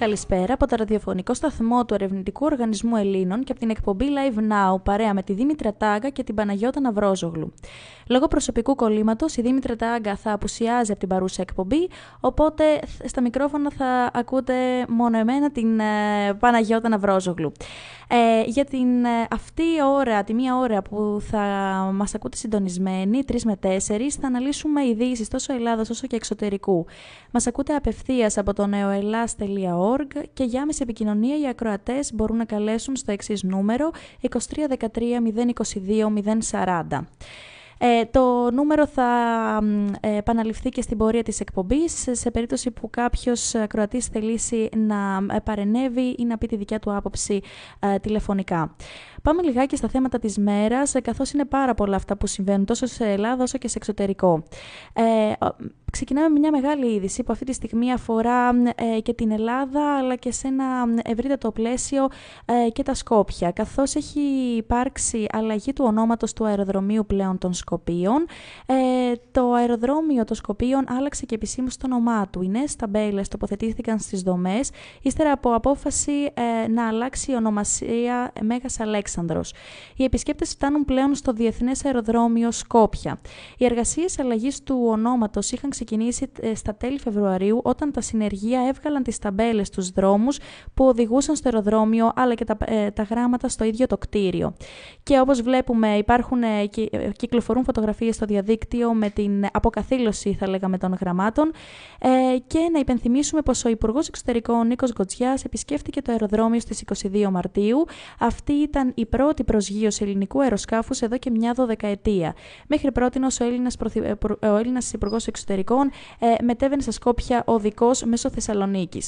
Καλησπέρα από το ραδιοφωνικό σταθμό του Ερευνητικού Οργανισμού Ελλήνων και από την εκπομπή Live Now παρέα με τη Δήμητρα Τάγκα και την Παναγιώτα Ναυρόζογλου. Λόγω προσωπικού κολλήματος, η Δήμητρα Τάγκα θα απουσιάζει από την παρούσα εκπομπή, οπότε στα μικρόφωνα θα ακούτε μόνο εμένα την ε, Παναγιώτα Ναυρόζογλου ε, για την ε, αυτή ώρα, τη μία ώρα που θα μας ακούτε συντονισμένοι, 3 με 4, θα αναλύσουμε ειδήσεις τόσο Ελλάδα όσο και εξωτερικού. Μας ακούτε απευθείας από το neoelas.org και για άμεση επικοινωνία οι ακροατές μπορούν να καλέσουν στο εξη νούμερο 2313 022 040. Ε, το νούμερο θα ε, επαναληφθεί και στην πορεία της εκπομπής σε περίπτωση που κάποιος Κροατής θελήσει να ε, παρενέβει ή να πει τη δικιά του άποψη τηλεφωνικά. Πάμε λιγάκι στα θέματα της μέρας, ε, καθώς είναι πάρα πολλά αυτά που συμβαίνουν τόσο σε Ελλάδα όσο και σε εξωτερικό. Ε, ξεκινάμε με μια μεγάλη είδηση που αυτή τη στιγμή αφορά ε, και την Ελλάδα, αλλά και σε ένα ευρύτατο πλαίσιο ε, και τα Σκόπια. Καθώς έχει υπάρξει αλλαγή του ονόματος του αεροδρομίου πλέον των Σκοπίων, ε, το αεροδρόμιο των Σκοπίων άλλαξε και επισήμως το όνομά του. Οι νέες ταμπέλες τοποθετήθηκαν στις δομές, ύστερα από απόφαση ε, να αλλάξει η ονομασία ε, Μέγας Αλέξη οι επισκέπτες φτάνουν πλέον στο Διεθνές Αεροδρόμιο Σκόπια. Οι εργασίες αλλαγής του ονόματος είχαν ξεκινήσει ε, στα τέλη Φεβρουαρίου όταν τα συνεργεία έβγαλαν τις ταμπέλες στους δρόμους που οδηγούσαν στο αεροδρόμιο αλλά και τα, ε, γράμματα στο ίδιο το κτίριο. Και όπως βλέπουμε υπάρχουν, ε, ε, κυκλοφορούν φωτογραφίες στο διαδίκτυο με την αποκαθήλωση θα λέγαμε των γραμμάτων ε, και να υπενθυμίσουμε πως ο Υπουργός Εξωτερικών Νίκος Γκοτζιάς επισκέφτηκε το αεροδρόμιο στις 22 Μαρτίου. Αυτή ήταν η πρώτη προσγείωση ελληνικού αεροσκάφους εδώ και μια δωδεκαετία. Μέχρι πρώτη ο Έλληνας ε, ε, Υπουργός Εξωτερικών ε, μετέβαινε στα Σκόπια οδικό μέσω Θεσσαλονίκης.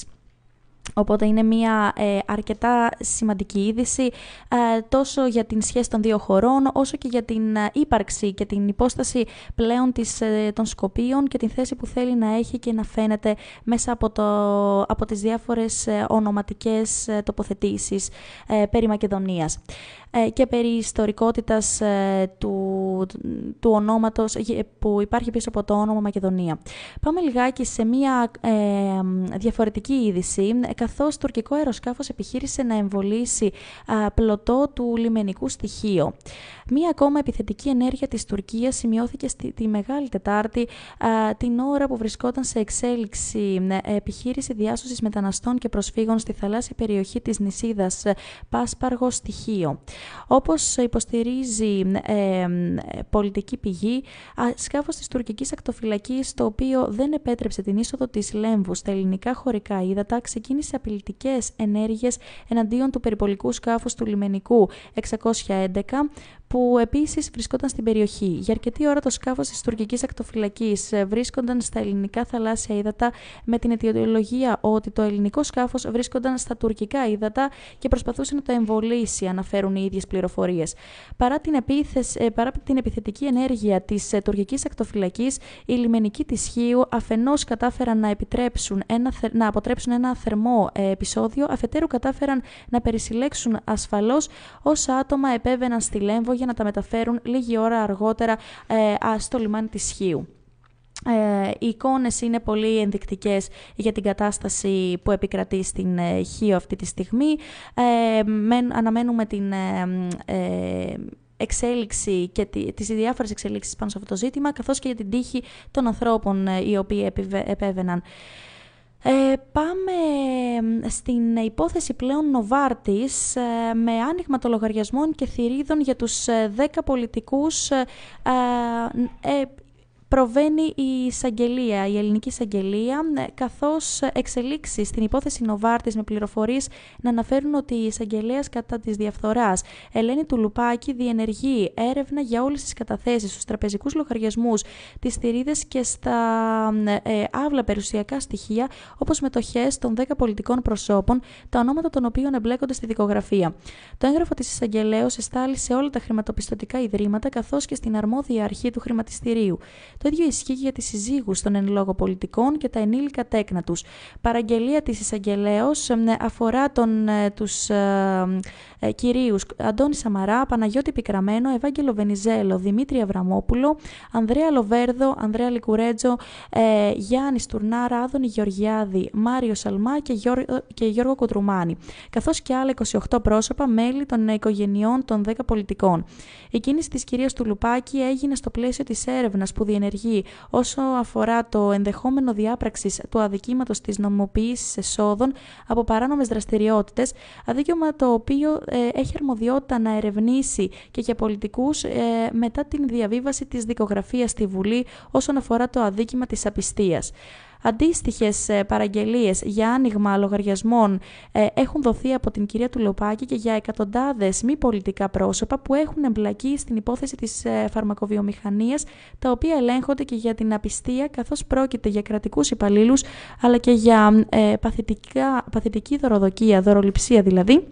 Οπότε είναι μια ε, αρκετά σημαντική είδηση ε, τόσο για την σχέση των δύο χωρών όσο και για την ε, ύπαρξη και την υπόσταση πλέον της, των Σκοπίων και την θέση που θέλει να έχει και να φαίνεται μέσα από, το, από τις διάφορες ονοματικές τοποθετήσεις περί Μακεδονίας. Ε, και περί ιστορικότητας ε, του, του ονόματος που υπάρχει πίσω από το όνομα Μακεδονία. Πάμε λιγάκι σε μια ε, διαφορετική είδηση, καθώς τουρκικό αεροσκάφος επιχείρησε να εμβολήσει πλωτό του λιμενικού στοιχείο. Μία ακόμα επιθετική ενέργεια της Τουρκίας σημειώθηκε στη, τη Μεγάλη Τετάρτη την ώρα που βρισκόταν σε εξέλιξη ε, επιχείρηση διάσωσης μεταναστών και προσφύγων στη θαλάσσια περιοχή της νησίδας Πάσπαργος στοιχείο. Όπως υποστηρίζει ε, πολιτική πηγή, σκάφος της τουρκικής ακτοφυλακής, το οποίο δεν επέτρεψε την είσοδο της Λέμβου στα ελληνικά χωρικά ύδατα, ξεκίνησε απειλητικές ενέργειες εναντίον του περιπολικού σκάφους του λιμενικού 611, που επίσης βρισκόταν στην περιοχή. Για αρκετή ώρα το σκάφος της τουρκικής ακτοφυλακής ε, βρίσκονταν στα ελληνικά θαλάσσια ύδατα με την αιτιολογία ότι το ελληνικό σκάφος βρίσκονταν στα τουρκικά ύδατα και προσπαθούσε να το εμβολήσει, αναφέρουν οι ίδιες πληροφορίες. Παρά, την ε, παρά την επιθετική ενέργεια της ε, τουρκικής ακτοφυλακής, οι λιμενικοί της Χίου αφενός κατάφεραν να, ένα, να αποτρέψουν ένα θερμό επεισόδιο, αφετέρου κατάφεραν να περισυλλέξουν ασφαλώς όσα άτομα επέβαιναν στη Λέμβο για να τα μεταφέρουν λίγη ώρα αργότερα ε, στο λιμάνι της Χίου. Ε, οι εικόνες είναι πολύ ενδεικτικές για την κατάσταση που επικρατεί στην ε, αυτή τη στιγμή. Ε, αναμένουμε την εξέλιξη και τις διάφορες εξελίξεις πάνω σε αυτό το ζήτημα, καθώς και για την τύχη των ανθρώπων οι οποίοι επέβαιναν. Ε, πάμε στην υπόθεση πλέον Νοβάρτης ε, με άνοιγμα των λογαριασμών και θηρίδων για τους 10 ε, πολιτικούς ε, προβαίνει η εισαγγελία, η ελληνική εισαγγελία, ε, καθώς εξελίξεις στην υπόθεση Νοβάρτης με πληροφορίες να αναφέρουν ότι η εισαγγελέα κατά της διαφθοράς Ελένη Τουλουπάκη διενεργεί έρευνα για όλες τις καταθέσεις στους τραπεζικούς λογαριασμούς, τις θηρίδες και στα ε, ε άβλα περιουσιακά στοιχεία όπως μετοχές των 10 πολιτικών προσώπων, τα ονόματα των οποίων εμπλέκονται στη δικογραφία. Το έγγραφο της εισαγγελέως εστάλει σε όλα τα χρηματοπιστωτικά ιδρύματα καθώς και στην αρμόδια αρχή του χρηματιστηρίου. Το ίδιο ισχύει για τις συζύγους των εν λόγω πολιτικών και τα ενήλικα τέκνα τους. Παραγγελία της εισαγγελέως ε, αφορά τον, ε, τους ε, κυρίους Αντώνη Σαμαρά, Παναγιώτη Πικραμένο, Ευάγγελο Βενιζέλο, Δημήτρη Αβραμόπουλο, Ανδρέα Λοβέρδο, Ανδρέα Λικουρέτζο, Γιάννη Στουρνάρα, Άδωνη Γεωργιάδη, Μάριο Σαλμά και, Γιώργο, και Γιώργο καθώς και άλλα 28 πρόσωπα μέλη των οικογενειών των 10 πολιτικών. Η κίνηση της κυρίας Τουλουπάκη έγινε στο πλαίσιο της Έρευνας, που διενεργεί Όσον όσο αφορά το ενδεχόμενο διάπραξης του αδικήματος της νομοποίησης εσόδων από παράνομες δραστηριότητες, αδίκημα το οποίο ε, έχει αρμοδιότητα να ερευνήσει και για πολιτικούς ε, μετά την διαβίβαση της δικογραφίας στη Βουλή όσον αφορά το αδίκημα της απιστίας. Αντίστοιχες ε, παραγγελίες για άνοιγμα λογαριασμών ε, έχουν δοθεί από την κυρία του και για εκατοντάδες μη πολιτικά πρόσωπα που έχουν εμπλακεί στην υπόθεση της ε, φαρμακοβιομηχανίας, τα οποία ελέγχονται και για την απιστία καθώς πρόκειται για κρατικούς υπαλλήλους αλλά και για παθητική δωροδοκία, δωροληψία δηλαδή,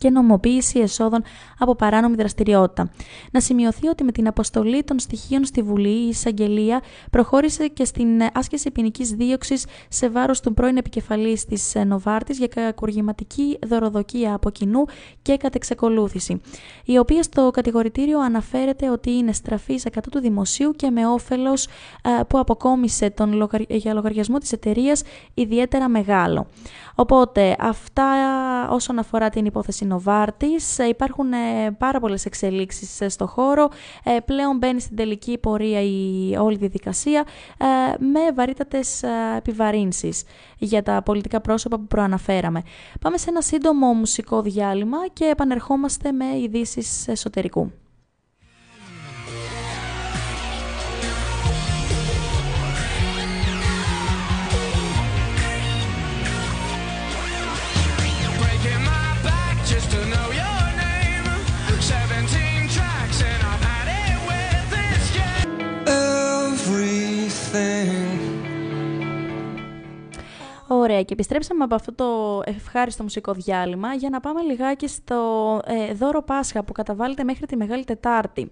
και νομοποίηση εσόδων από παράνομη δραστηριότητα. Να σημειωθεί ότι με την αποστολή των στοιχείων στη Βουλή, η εισαγγελία προχώρησε και στην άσκηση ποινικής δίωξης σε βάρος του πρώην επικεφαλής της ε, Νοβάρτης για κακουργηματική δωροδοκία από κοινού και κατεξακολούθηση, η οποία στο κατηγορητήριο αναφέρεται ότι είναι στραφής σε κατά του δημοσίου και με όφελος ε, που αποκόμισε τον για λογαριασμό της εταιρείας ιδιαίτερα μεγάλο. Οπότε, αυτά όσον αφορά την υπόθεση ε, υπάρχουν ε, πάρα πολλές εξελίξεις ε, στο χώρο. Πλέον μπαίνει στην τελική πορεία η όλη διαδικασία με βαρύτατες επιβαρύνσεις για τα πολιτικά πρόσωπα που προαναφέραμε. Πάμε σε ένα σύντομο μουσικό διάλειμμα και επανερχόμαστε με ειδήσεις εσωτερικού. Ωραία, και επιστρέψαμε από αυτό το ευχάριστο μουσικό διάλειμμα για να πάμε λιγάκι στο ε, δώρο Πάσχα που καταβάλλεται μέχρι τη Μεγάλη Τετάρτη.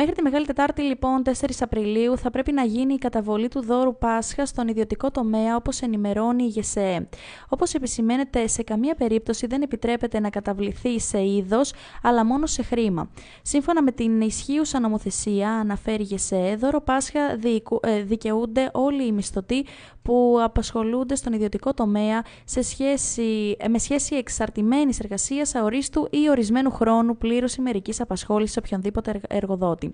Μέχρι τη Μεγάλη Τετάρτη, λοιπόν, 4 Απριλίου, θα πρέπει να γίνει η καταβολή του δώρου Πάσχα στον ιδιωτικό τομέα, όπως ενημερώνει η ΓΕΣΕΕ. Όπως επισημαίνεται, σε καμία περίπτωση δεν επιτρέπεται να καταβληθεί σε είδος, αλλά μόνο σε χρήμα. Σύμφωνα με την ισχύουσα νομοθεσία, αναφέρει η ΓΕΣΕΕ, δώρο Πάσχα ε, δικαιούνται όλοι οι μισθωτοί που απασχολούνται στον ιδιωτικό τομέα σε σχέση, ε, με σχέση εξαρτημένης εργασίας αορίστου ή ορισμένου χρόνου πλήρωση μερική απασχόλησης οποιονδήποτε εργοδότη.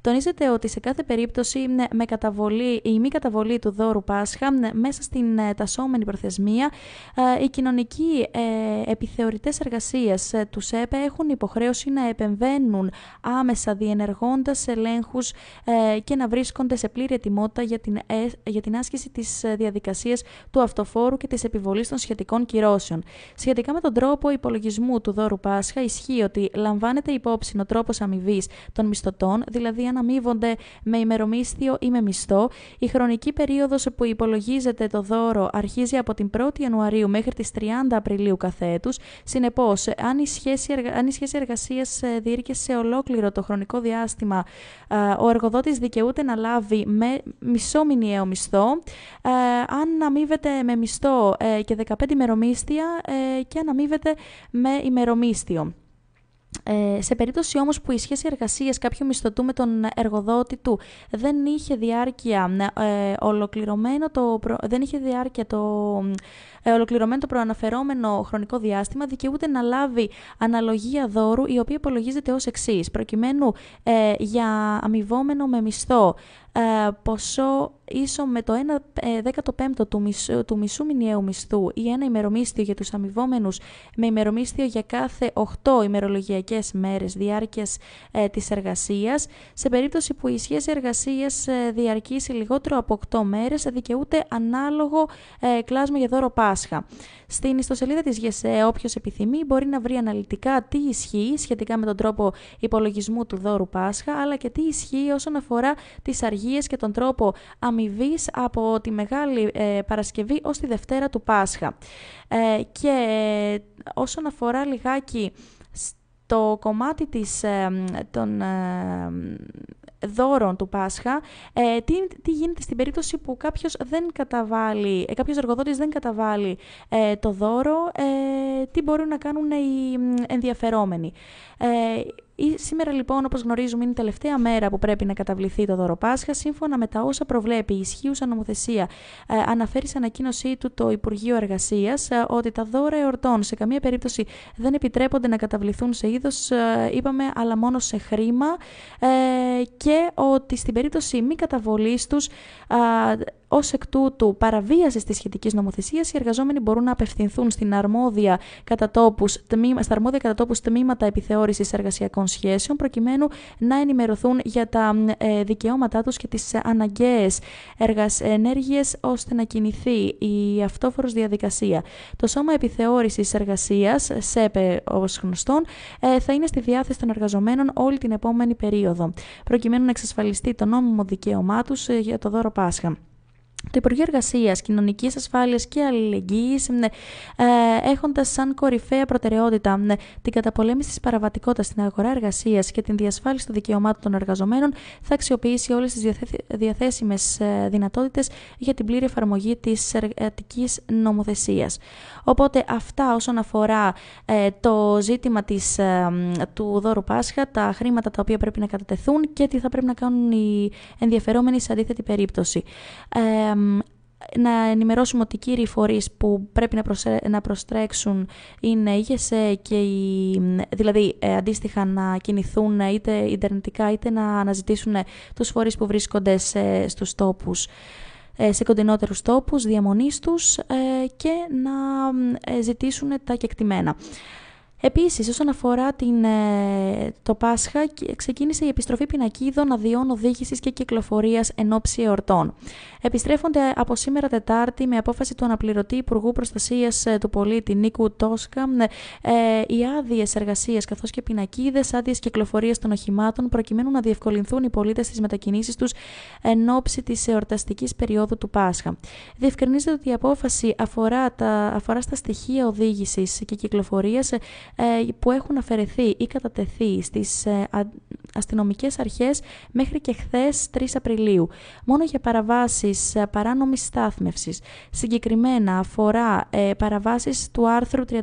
Τονίζεται ότι σε κάθε περίπτωση ναι, με καταβολή ή μη καταβολή του δώρου Πάσχα ναι, μέσα στην ε, τασόμενη προθεσμία ε, οι κοινωνικοί ε, επιθεωρητές εργασίας του ΣΕΠΕ έχουν υποχρέωση να επεμβαίνουν άμεσα διενεργώντας ελέγχους και να βρίσκονται σε πλήρη ετοιμότητα για την, άσκηση της διαδικασίας του αυτοφόρου και της επιβολής των σχετικών κυρώσεων. Σχετικά με τον τρόπο υπολογισμού του δώρου Πάσχα ισχύει ότι λαμβάνεται υπόψη ο τρόπος αμοιβής των μισθωτών ετών, δηλαδή αμείβονται με ημερομίσθιο ή με μισθό. Η χρονική χρονικη περιοδο που υπολογίζεται το δώρο αρχίζει από την 1η Ιανουαρίου μέχρι τις 30 Απριλίου κάθε έτους. Συνεπώς, αν η σχέση, σχέση εργασίας ε, διήρκε σε ολόκληρο το χρονικό διάστημα, ε, ο εργοδότης δικαιούται να λάβει με μισό μηνιαίο μισθό, ε, αν αμείβεται με μισθό και 15 ημερομίσθια και αν αμείβεται με ημερομίσθιο. Ε, σε περίπτωση όμως που η σχέση εργασίας κάποιου μισθωτού με τον εργοδότη του δεν είχε διάρκεια ναι, ε, ολοκληρωμένο το, δεν είχε διάρκεια το ε, ολοκληρωμένο το προαναφερόμενο χρονικό διάστημα δικαιούται να λάβει αναλογία δώρου η οποία υπολογίζεται ως εξής. προκειμένου ε, για αμοιβόμενο με μισθό ε, ποσό ίσο με το 1 15ο ε, του μισού, του μισού μηνιαίου μισθού ή ένα ημερομίσθιο για τους αμοιβόμενους με ημερομίσθιο για κάθε 8 ημερολογιακές μέρες διάρκειας ε, της εργασίας. Σε περίπτωση που η σχέση εργασίας ε, διαρκήσει λιγότερο από 8 μέρες δικαιούται ανάλογο ε, κλάσμα για δώρο Πάσχα. Στην ιστοσελίδα της ΓΕΣΕ e, όποιος επιθυμεί μπορεί να βρει αναλυτικά τι ισχύει σχετικά με τον τρόπο υπολογισμού του δώρου Πάσχα αλλά και τι ισχύει όσον αφορά τις λειτουργίες και τον τρόπο αμοιβής από τη Μεγάλη ε, Παρασκευή ως τη Δευτέρα του Πάσχα. Ε, και ε, όσον αφορά λιγάκι στο κομμάτι της, ε, των δώρων του Πάσχα, ε, τι, τι γίνεται στην περίπτωση που κάποιος, δεν καταβάλει, εργοδότης δεν καταβάλει το δώρο, τι μπορούν να κάνουν οι ενδιαφερόμενοι. Σήμερα λοιπόν, όπως γνωρίζουμε, είναι η τελευταία μέρα που πρέπει να καταβληθεί το δώρο Πάσχα. Σύμφωνα με τα όσα προβλέπει η ισχύουσα νομοθεσία, ε, αναφέρεις σε ανακοίνωσή του το Υπουργείο Εργασίας ε, ότι τα δώρα εορτών σε καμία περίπτωση δεν επιτρέπονται να καταβληθούν σε είδος, ε, είπαμε, αλλά μόνο σε χρήμα και ότι στην περίπτωση μη καταβολής τους Ως εκ τούτου, παραβίασης της σχετικής νομοθεσίας, οι εργαζόμενοι μπορούν να απευθυνθούν στην αρμόδια κατατόπους, τμήμα, στα αρμόδια κατατόπους τμήματα επιθεώρησης εργασιακών σχέσεων, προκειμένου να ενημερωθούν για τα ε, δικαιώματά τους και τις αναγκαίες ενέργειες ώστε να κινηθεί η αυτόφορος διαδικασία. Το Σώμα Επιθεώρησης Εργασίας, ΣΕΠΕ ως γνωστόν, ε, θα είναι στη διάθεση των εργαζομένων όλη την επόμενη περίοδο, προκειμένου να εξασφαλιστεί το νόμιμο δικαίωμά τους ε, για το δώρο Πάσχα το Υπουργείο Εργασίας, Κοινωνικής Ασφάλειας και Αλληλεγγύης, ναι, ε, έχοντας σαν κορυφαία προτεραιότητα ναι, την καταπολέμηση της παραβατικότητας στην αγορά εργασίας και την διασφάλιση των δικαιωμάτων των εργαζομένων, θα αξιοποιήσει όλες τις διαθέσιμε δυνατότητες για την πλήρη εφαρμογή της εργατική ε, νομοθεσίας. Οπότε αυτά όσον αφορά ε, το ζήτημα της, ε, του δώρου Πάσχα, τα χρήματα τα οποία πρέπει να κατατεθούν και τι θα πρέπει να κάνουν οι ενδιαφερόμενοι σε αντίθετη περίπτωση. Ε, να ενημερώσουμε ότι οι κύριοι φορείς που πρέπει να, προστρέξουν είναι η ΓΕΣΕ και δηλαδή αντίστοιχα να κινηθούν είτε ιντερνετικά είτε να αναζητήσουν τους φορείς που βρίσκονται σε... στους τόπους. Ε, σε κοντινότερους τόπους διαμονής τους ε, και να ε, ζητήσουν τα κεκτημένα. Επίσης, όσον αφορά την, ε, το Πάσχα, ξεκίνησε η επιστροφή πινακίδων αδειών οδήγησης και κυκλοφορίας εν ώψη εορτών. Επιστρέφονται από σήμερα Τετάρτη με απόφαση του αναπληρωτή Υπουργού Προστασίας ε, του Πολίτη Νίκου Τόσκα ε, οι άδειες εργασία καθώς και πινακίδες, άδειες κυκλοφορίας των οχημάτων, προκειμένου να διευκολυνθούν οι πολίτες στις μετακινήσεις τους εν ώψη της εορταστικής περίοδου του Πάσχα. Διευκρινίζεται ότι η απόφαση αφορά, τα, αφορά στα στοιχεία οδήγησης και κυκλοφορίας ε, που έχουν αφαιρεθεί ή κατατεθεί στις ε, αστυνομικές αρχές μέχρι και χθες 3 Απριλίου, μόνο για παραβάσεις ε, παράνομης στάθμευσης. Συγκεκριμένα αφορά ε, παραβάσεις του άρθρου 34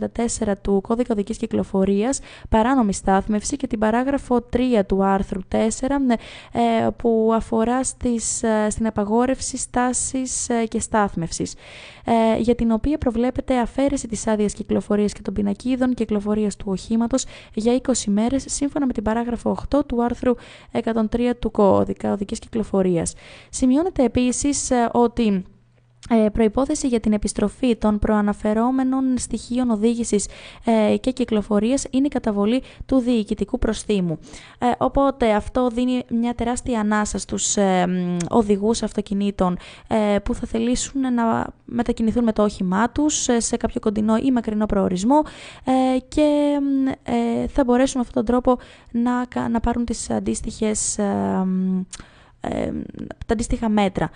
του Κώδικα Οδικής Κυκλοφορίας, παράνομη στάθμευση και την παράγραφο 3 του άρθρου 4 ε, που αφορά στις, ε, στην απαγόρευση στάσης και στάθμευσης, για την οποία προβλέπεται αφαίρεση της άδειας κυκλοφορίας και των πινακίδων κυκλοφορίας του οχήματος για 20 μέρες σύμφωνα με την παράγραφο 8 του του άρθρου 103 του κώδικα οδικής κυκλοφορίας. Σημειώνεται επίσης ε, ότι ε, προϋπόθεση για την επιστροφή των προαναφερόμενων στοιχείων οδήγησης ε, και κυκλοφορίας είναι η καταβολή του διοικητικού προστίμου. Ε, οπότε αυτό δίνει μια τεράστια ανάσα στους οδηγούς αυτοκινήτων που θα θελήσουν να μετακινηθούν με το όχημά τους σε κάποιο κοντινό ή μακρινό προορισμό και θα μπορέσουν με αυτόν τον τρόπο να πάρουν τις τα αντίστοιχα μέτρα.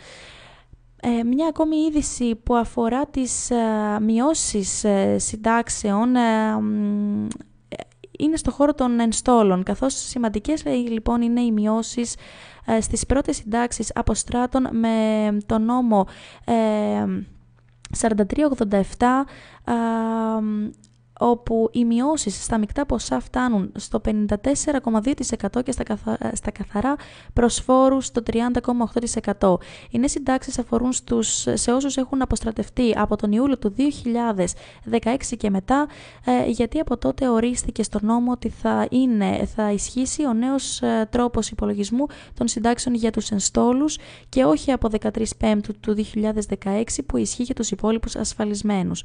Ε, μια ακόμη είδηση που αφορά τις ε, μειώσεις ε, συντάξεων ε, είναι στο χώρο των ενστόλων, καθώς σημαντικές λοιπόν είναι οι μειώσεις στις πρώτες συντάξεις στράτων με το νόμο 4387 όπου οι μειώσεις στα μεικτά ποσά φτάνουν στο 54,2% και στα, καθαρά προσφόρους στο 30,8%. Οι νέες συντάξεις αφορούν στους... σε όσους έχουν αποστρατευτεί από τον Ιούλιο του 2016 και μετά, ε, γιατί από τότε ορίστηκε στο νόμο ότι θα, είναι, θα ισχύσει ο νέος ε, τρόπος υπολογισμού των συντάξεων για τους ενστόλους και όχι από 13 Πέμπτου του 2016 που ισχύει για τους υπόλοιπους ασφαλισμένους.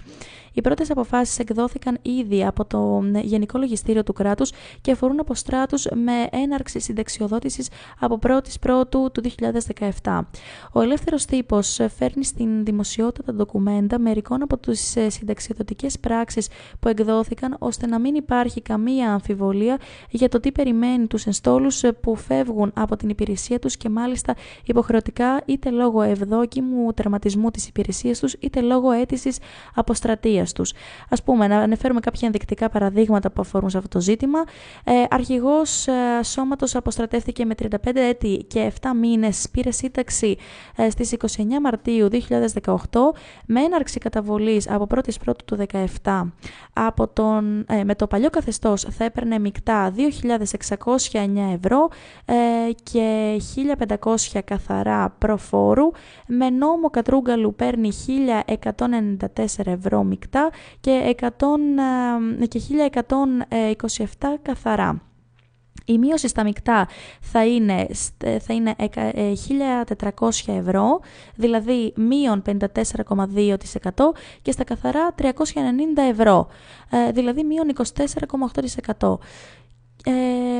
Οι πρώτες αποφάσεις εκδόθηκαν ήδη από το Γενικό Λογιστήριο του κράτους και αφορούν αποστράτους με έναρξη συνταξιοδότησης από 1η Πρώτου του 2017. Ο ελεύθερος τύπος φέρνει στην δημοσιότητα τα ντοκουμέντα μερικών από τις ε, συνταξιοδοτικές πράξεις που εκδόθηκαν ώστε να μην υπάρχει καμία αμφιβολία για το τι περιμένει τους ενστόλους που φεύγουν από την υπηρεσία τους και μάλιστα υποχρεωτικά είτε λόγω ευδόκιμου τερματισμού της υπηρεσίας τους είτε λόγω αίτησης αποστρατείας Ας Ας πούμε, να αναφέρουμε κάποια ενδεικτικά παραδείγματα που αφορούν σε αυτό το ζήτημα. Ε, Αρχηγός ε, σώματος αποστρατεύτηκε με 35 έτη και 7 μήνες, πήρε σύνταξη ε, στις 29 Μαρτίου 2018 με έναρξη καταβολής από 1η Πρώτου του 2017. Από τον, ε, με το παλιό καθεστώς θα έπαιρνε μεικτά 2.609 ευρώ ε, και 1.500 καθαρά προφόρου. Με νόμο Κατρούγκαλου παίρνει 1.194 ευρώ μεικτά και, ε, και 1127 καθαρά. Η μείωση στα μεικτά θα είναι, ε, θα είναι 1.400 ε, ευρώ, δηλαδή μείον 54,2% και στα καθαρά 390 ευρώ, δηλαδή μείον 24,8% ε,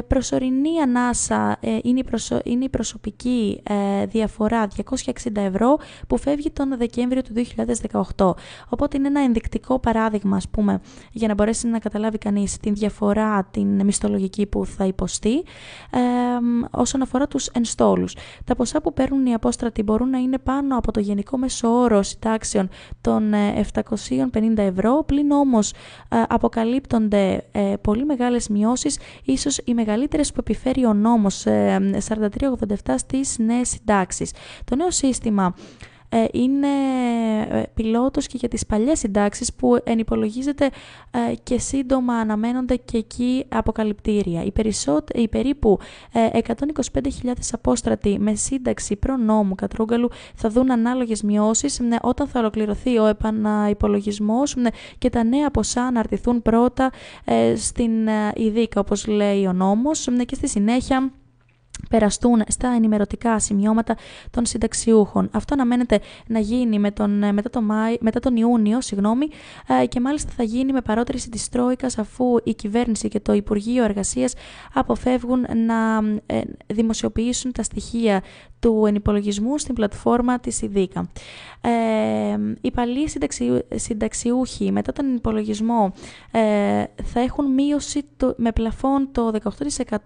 προσωρινή ανάσα ε, είναι, η προσω... είναι προσωπική ε, διαφορά 260 ευρώ που φεύγει τον Δεκέμβριο του 2018. Οπότε είναι ένα ενδεικτικό παράδειγμα, ας πούμε, για να μπορέσει να καταλάβει κανείς την διαφορά, την μισθολογική που θα υποστεί ε, όσον αφορά τους ενστόλους. Τα ποσά που παίρνουν οι απόστρατοι μπορούν να είναι πάνω από το γενικό μέσο όρος συντάξεων των 750 ε, ευρώ, πλην όμως αποκαλύπτονται πολύ μεγάλες μειώσεις ίσως οι μεγαλύτερες που επιφέρει ο νόμος 4387 ε, στις νέες συντάξεις. Το νέο σύστημα ε, είναι ε, πιλότος και για τις παλιές συντάξεις που ενυπολογίζεται ε, και σύντομα αναμένονται και εκεί αποκαλυπτήρια. Οι, περισσότε- περίπου 125.000 απόστρατοι με σύνταξη προνόμου Κατρούγκαλου θα δουν ανάλογες μειώσεις ναι, όταν θα ολοκληρωθεί ο επαναυπολογισμός ναι, και τα νέα ποσά να αρτηθούν πρώτα στην ειδίκα όπως λέει ο νόμος ναι, και στη συνέχεια περαστούν στα ενημερωτικά σημειώματα των συνταξιούχων. Αυτό αναμένεται να γίνει με τον, ε, μετά, τον μετά τον Ιούνιο συγγνώμη, ε, και μάλιστα θα γίνει με παρότριση της Τρόικας αφού η κυβέρνηση και το Υπουργείο Εργασίας αποφεύγουν να ε, δημοσιοποιήσουν τα στοιχεία του ενυπολογισμού στην πλατφόρμα της ΙΔΙΚΑ. Ε, οι παλιοί συνταξιούχοι μετά τον ενυπολογισμό θα έχουν μείωση με πλαφόν το 18%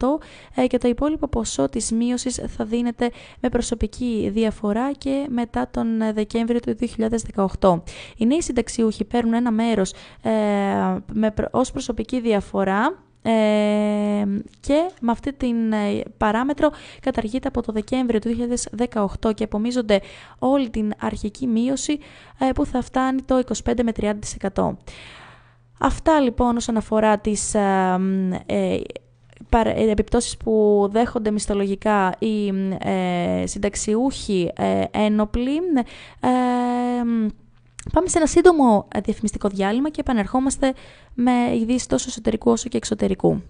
και το υπόλοιπο ποσό της μείωσης θα δίνεται με προσωπική διαφορά και μετά τον ε, Δεκέμβριο του 2018. Οι νέοι συνταξιούχοι παίρνουν ένα μέρος ε, με, ως προσωπική διαφορά ε, και με αυτή την ε, παράμετρο καταργείται από το Δεκέμβριο του 2018 και απομίζονται όλη την αρχική μείωση που θα φτάνει το 25 με 30%. Αυτά λοιπόν όσον αφορά τις ε, επιπτώσεις που δέχονται μισθολογικά οι ε, συνταξιούχοι ε, ένοπλοι. Ε, πάμε σε ένα σύντομο ε, διαφημιστικό διάλειμμα και επανερχόμαστε με ειδήσεις τόσο εσωτερικού όσο και εξωτερικού.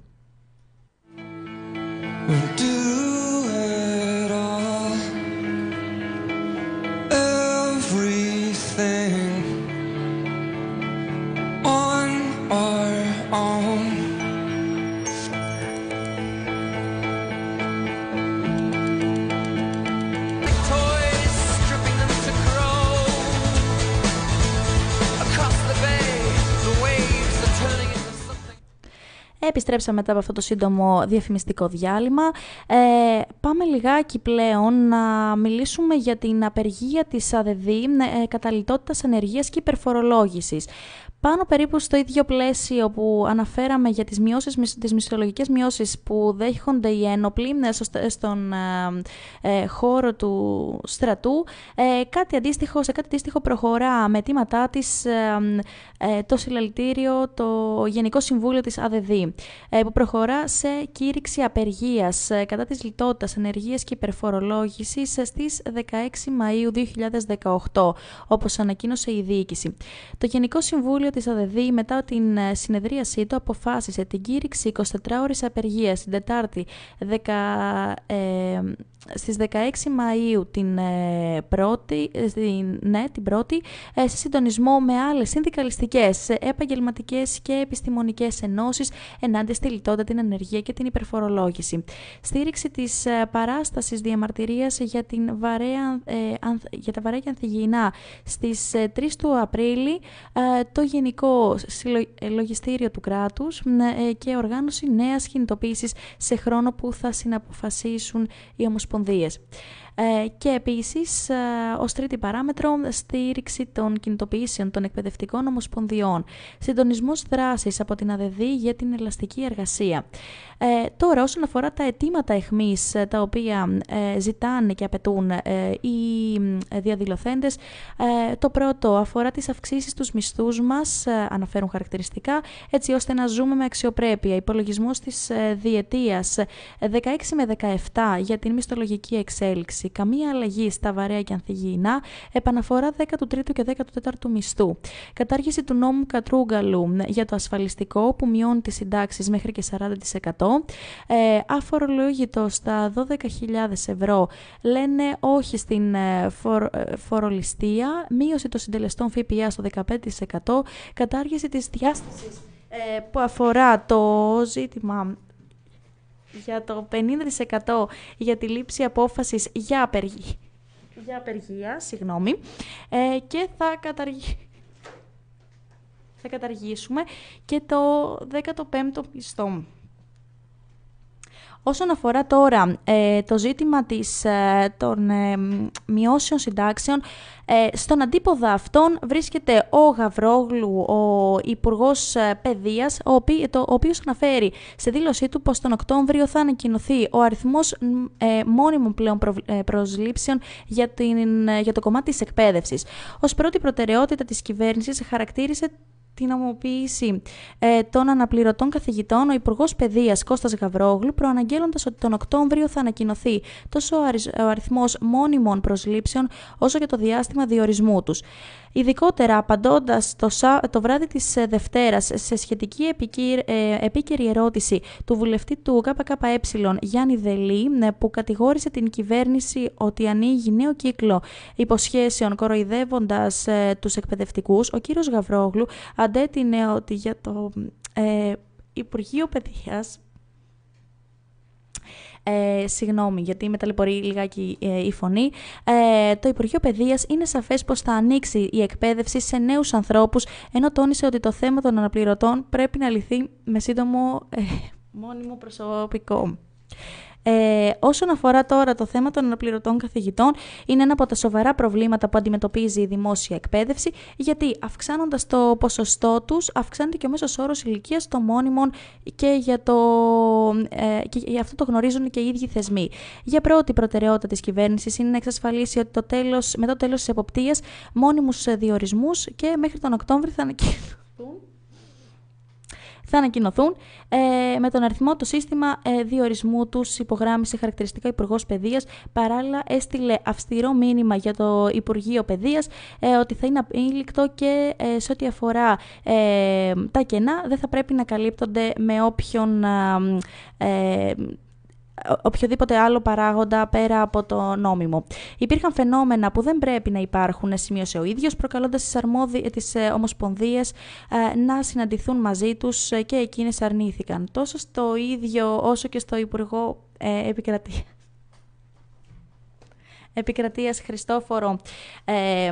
Επιστρέψαμε μετά από αυτό το σύντομο διαφημιστικό διάλειμμα. Ε, πάμε λιγάκι πλέον να μιλήσουμε για την απεργία της ΑΔΔ, ε, καταλητότητας ενέργειας και υπερφορολόγησης πάνω περίπου στο ίδιο πλαίσιο που αναφέραμε για τις, μειώσεις, τις μισθολογικές μειώσεις που δέχονται οι ένοπλοι ε, ε, στον ε, χώρο του στρατού, ε, κάτι αντίστοιχο, σε κάτι αντίστοιχο προχωρά με τίματά της ε, το συλλαλητήριο, το Γενικό Συμβούλιο της ΑΔΔ, που προχωρά σε κήρυξη απεργίας κατά της λιτότητας, ενεργίας και υπερφορολόγησης στις 16 Μαΐου 2018, όπως ανακοίνωσε η διοίκηση. Το Γενικό Συμβούλιο Συμβούλιο της ΑΔΔΗ μετά την ε, συνεδρίασή του αποφάσισε την κήρυξη 24 ώρες απεργίας την Τετάρτη 10, στις 16 Μαΐου την ε, πρώτη, ε, ναι, πρώτη, ε, σε συντονισμό με άλλες συνδικαλιστικές, επαγγελματικές και επιστημονικές ενώσεις ενάντια στη λιτότητα, την ανεργία και την υπερφορολόγηση. Στήριξη της παράστασης διαμαρτυρίας για, την για τα βαρέα και ανθυγιεινά στις 3 του Απρίλη το Γενικό Λογιστήριο του Κράτους ναι, και οργάνωση νέας κινητοποίησης σε χρόνο που θα συναποφασίσουν οι ομοσπονδιακοί ε, και επίσης, ε, ως τρίτη παράμετρο, στήριξη των κινητοποιήσεων των εκπαιδευτικών ομοσπονδιών. Συντονισμός δράσης από την ΑΔΔ για την ελαστική εργασία. Ε, τώρα, όσον αφορά τα αιτήματα εχμής, τα οποία ζητάνε και απαιτούν οι διαδηλωθέντες, το πρώτο αφορά τις αυξήσεις τους μισθούς μας, αναφέρουν χαρακτηριστικά, έτσι ώστε να ζούμε με αξιοπρέπεια. Υπολογισμός της διετίας 16 με 17 για την μισθολογική εξέλιξη, καμία αλλαγή στα βαρέα και ανθυγιεινά, επαναφορά 13ου και 14ου μισθού, κατάργηση του νόμου Κατρούγκαλου ε, για το ασφαλιστικό που μειώνει τις συντάξεις μέχρι και 40%, ε, αφορολόγητο στα 12.000 ευρώ, λένε όχι στην ε, φορο, ε, φορολιστία, μείωση των συντελεστών ΦΠΑ στο 15%, κατάργηση της διάστασης που αφορά το ζήτημα για το 50% για τη λήψη απόφασης για απεργία, για απεργία συγγνώμη, ε, και θα θα καταργήσουμε και το 15ο μισθό. Όσον αφορά τώρα ε, το ζήτημα της, ε, των ε, μειώσεων συντάξεων, ε, στον αντίποδα αυτών βρίσκεται ο Γαβρόγλου, ο Υπουργός ε, Παιδείας, ο, το, οποίος αναφέρει σε δήλωσή του πως τον Οκτώβριο θα ανακοινωθεί ο αριθμός μόνιμων πλέον προσλήψεων για, την, για το κομμάτι της εκπαίδευσης. Ως πρώτη προτεραιότητα της κυβέρνησης χαρακτήρισε νομοποίηση ε, των αναπληρωτών καθηγητών, ο Υπουργός Παιδείας Κώστας Γαβρόγλου, προαναγγέλλοντας ότι τον Οκτώβριο θα ανακοινωθεί τόσο ο αριθμός μόνιμων προσλήψεων όσο και το διάστημα διορισμού τους ειδικότερα απαντώντας το, το βράδυ της ε, Δευτέρας σε σχετική επικύρ... Ε, επίκαιρη ερώτηση του βουλευτή του ΚΚΕ Γιάννη Δελή ε, που κατηγόρησε την κυβέρνηση ότι ανοίγει νέο κύκλο υποσχέσεων κοροϊδεύοντας τους εκπαιδευτικούς, ο κύριος Γαβρόγλου αντέτεινε ότι για το ε... Υπουργείο Παιδείας ε, συγγνώμη, γιατί με ταλαιπωρεί λιγάκι ε, η φωνή. Ε, το Υπουργείο Παιδείας είναι σαφές πως θα ανοίξει η εκπαίδευση σε νέους ανθρώπους, ενώ τόνισε ότι το θέμα των αναπληρωτών πρέπει να λυθεί με σύντομο ε, μόνιμο προσωπικό. Ε, όσον αφορά τώρα το θέμα των αναπληρωτών καθηγητών, είναι ένα από τα σοβαρά προβλήματα που αντιμετωπίζει η δημόσια εκπαίδευση, γιατί αυξάνοντας το ποσοστό τους, αυξάνεται και ο μέσος όρος ηλικίας των μόνιμων και για το. Ε, και αυτό το γνωρίζουν και οι ίδιοι θεσμοί. Για πρώτη προτεραιότητα της κυβέρνησης είναι να εξασφαλίσει ότι το τέλος, μετά το τέλος της εποπτείας μόνιμους διορισμούς και μέχρι τον Οκτώβριο θα ανακοινωθούν θα ανακοινωθούν ε, με τον αριθμό το σύστημα ε, διορισμού τους υπογράμμισε χαρακτηριστικά Υπουργός Παιδείας. Παράλληλα, έστειλε αυστηρό μήνυμα για το Υπουργείο Παιδείας ε, ότι θα είναι απείληκτο και σε ό,τι αφορά τα κενά δεν θα πρέπει να καλύπτονται με όποιον οποιοδήποτε άλλο παράγοντα πέρα από το νόμιμο. Υπήρχαν φαινόμενα που δεν πρέπει να υπάρχουν, σημείωσε ο ίδιος, προκαλώντας τις τις ε, ομοσπονδίες ε, να συναντηθούν μαζί τους ε, και εκείνες αρνήθηκαν. Τόσο στο ίδιο όσο και στο Υπουργό ε, επικρατεία Χριστόφορο ε,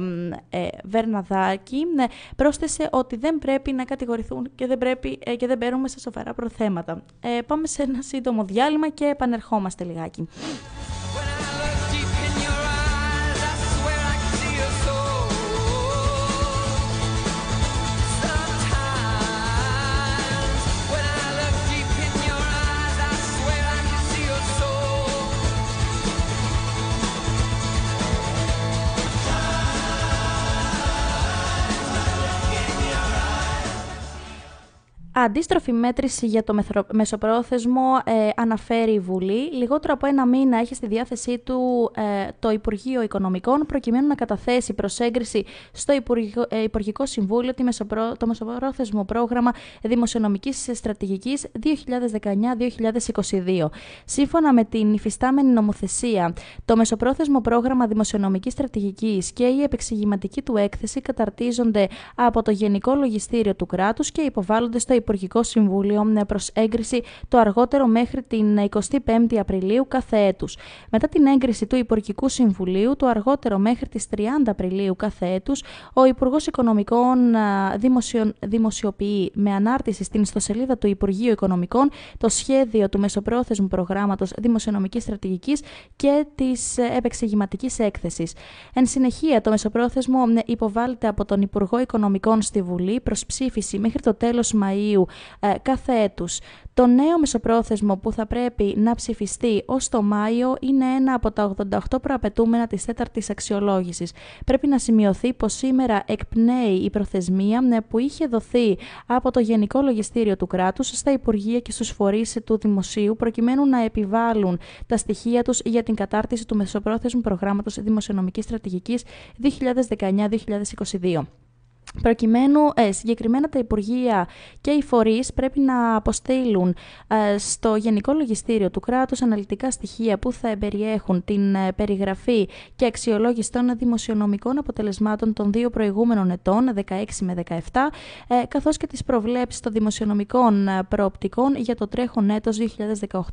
Βερναδάκη ναι, πρόσθεσε ότι δεν πρέπει να κατηγορηθούν και δεν, πρέπει, ε, και δεν μπαίνουμε σε σοβαρά προθέματα. Ε, πάμε σε ένα σύντομο διάλειμμα και επανερχόμαστε λιγάκι. αντίστροφη μέτρηση για το μεσοπρόθεσμο ε, αναφέρει η Βουλή. Λιγότερο από ένα μήνα έχει στη διάθεσή του ε, το Υπουργείο Οικονομικών προκειμένου να καταθέσει προσέγγιση στο Υπουργικό, ε, Υπουργικό Συμβούλιο τη το μεσοπρόθεσμο Πρόγραμμα Δημοσιονομικής στρατηγικής 2019-2022. Σύμφωνα με την υφιστάμενη νομοθεσία, το μεσοπρόθεσμο πρόγραμμα Δημοσιονομικής Στρατηγικής και η επεξηγηματική του έκθεση καταρτίζονται από το Γενικό Λογιστήριο του Κράτους και υποβάλλονται στο Υπουργείο Υπουργικό Συμβούλιο προ έγκριση το αργότερο μέχρι την 25η Απριλίου κάθε έτους. Μετά την έγκριση του Υπουργικού Συμβουλίου το αργότερο μέχρι τις 30 Απριλίου κάθε έτους, ο Υπουργός Οικονομικών δημοσιο... δημοσιοποιεί με ανάρτηση στην ιστοσελίδα του Υπουργείου Οικονομικών το σχέδιο του Μεσοπρόθεσμου προγράμματος δημοσιονομικής στρατηγικής και της Επεξηγηματικής έκθεσης. Εν συνεχεία, το Μεσοπρόθεσμο ε, υποβάλλεται από τον Υπουργό Οικονομικών στη Βουλή προς ψήφιση μέχρι το τέλος Μαου. Ε, κάθε έτους. Το νέο μεσοπρόθεσμο που θα πρέπει να ψηφιστεί ως το Μάιο είναι ένα από τα 88 προαπαιτούμενα της τέταρτης αξιολόγησης. Πρέπει να σημειωθεί πως σήμερα εκπνέει η προθεσμία που είχε δοθεί από το Γενικό Λογιστήριο του κράτους στα Υπουργεία και στους φορείς του Δημοσίου προκειμένου να επιβάλλουν τα στοιχεία τους για την κατάρτιση του μεσοπρόθεσμου προγράμματος δημοσιονομικής στρατηγικής 2019-2022. Προκειμένου ε, συγκεκριμένα τα Υπουργεία και οι φορείς πρέπει να αποστείλουν ε, στο Γενικό Λογιστήριο του κράτους αναλυτικά στοιχεία που θα περιέχουν την ε, περιγραφή και αξιολόγηση των δημοσιονομικών αποτελεσμάτων των δύο προηγούμενων ετών, 16 με 17, ε, καθώς και τις προβλέψεις των δημοσιονομικών προοπτικών για το τρέχον έτος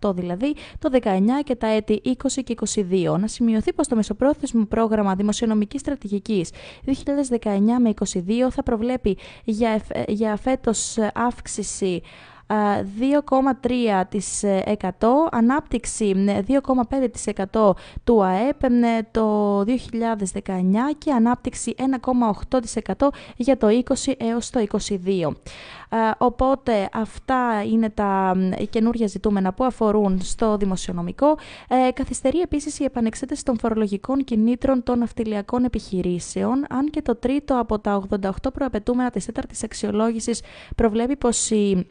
2018, δηλαδή το 19 και τα έτη 20 και 22. Να σημειωθεί πως το μεσοπρόθεσμο πρόγραμμα δημοσιονομικής στρατηγικής 2019 με 22 οποίο θα προβλέπει για, για φέτος ε, αύξηση 2,3% ε, ανάπτυξη 2,5% του ΑΕΠ το 2019 και ανάπτυξη 1,8% για το 20 έως το 22. Οπότε αυτά είναι τα καινούργια ζητούμενα που αφορούν στο δημοσιονομικό. Ε, καθυστερεί επίσης η επανεξέταση των φορολογικών κινήτρων των αυτιλιακών επιχειρήσεων, αν και το τρίτο από τα 88 προαπαιτούμενα της τέταρτης αξιολόγησης προβλέπει πως η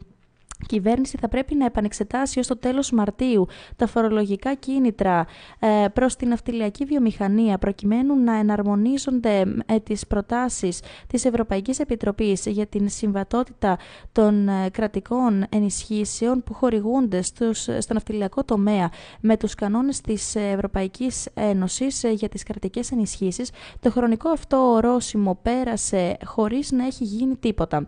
κυβέρνηση θα πρέπει να επανεξετάσει ως το τέλος Μαρτίου τα φορολογικά κίνητρα ε, προς την αυτιλιακή βιομηχανία προκειμένου να εναρμονίζονται ε, τις προτάσεις της Ευρωπαϊκής Επιτροπής για την συμβατότητα των ε, κρατικών ενισχύσεων που χορηγούνται στον αυτιλιακό τομέα με τους κανόνες της Ευρωπαϊκής Ένωσης για τις κρατικές ενισχύσεις. Το χρονικό αυτό ορόσημο πέρασε χωρίς να έχει γίνει τίποτα.